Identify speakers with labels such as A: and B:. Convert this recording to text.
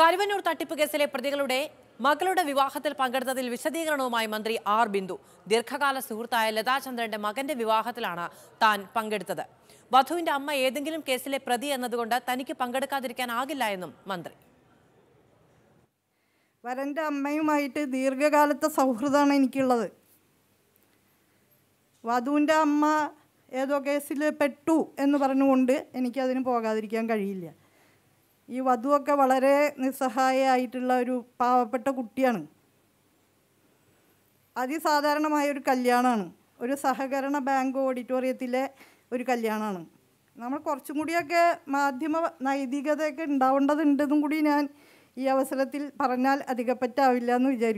A: കരുവന്നൂർ തട്ടിപ്പ് കേസിലെ പ്രതികളുടെ മകളുടെ വിവാഹത്തിൽ പങ്കെടുത്തതിൽ വിശദീകരണവുമായി മന്ത്രി ആർ ബിന്ദു ദീർഘകാല സുഹൃത്തായ ലതാചന്ദ്രന്റെ മകന്റെ വിവാഹത്തിലാണ് താൻ പങ്കെടുത്തത് വധുവിന്റെ അമ്മ ഏതെങ്കിലും കേസിലെ പ്രതി എന്നതുകൊണ്ട് തനിക്ക് പങ്കെടുക്കാതിരിക്കാനാകില്ല എന്നും മന്ത്രി
B: വരൻ്റെ അമ്മയുമായിട്ട് ദീർഘകാലത്തെ സൗഹൃദമാണ് എനിക്കുള്ളത് വധുവിന്റെ അമ്മ ഏതോ കേസിൽ പെട്ടു എന്ന് പറഞ്ഞുകൊണ്ട് എനിക്കതിന് പോകാതിരിക്കാൻ കഴിയില്ല ഈ വധുവൊക്കെ വളരെ നിസ്സഹായമായിട്ടുള്ള ഒരു പാവപ്പെട്ട കുട്ടിയാണ് അതിസാധാരണമായ ഒരു കല്യാണമാണ് ഒരു സഹകരണ ബാങ്ക് ഓഡിറ്റോറിയത്തിലെ ഒരു കല്യാണമാണ് നമ്മൾ കുറച്ചും കൂടിയൊക്കെ മാധ്യമ നൈതികതയൊക്കെ ഉണ്ടാവേണ്ടതുണ്ടെന്നും കൂടി ഞാൻ ഈ അവസരത്തിൽ പറഞ്ഞാൽ അധികപ്പറ്റാവില്ല എന്ന് വിചാരിക്കുന്നു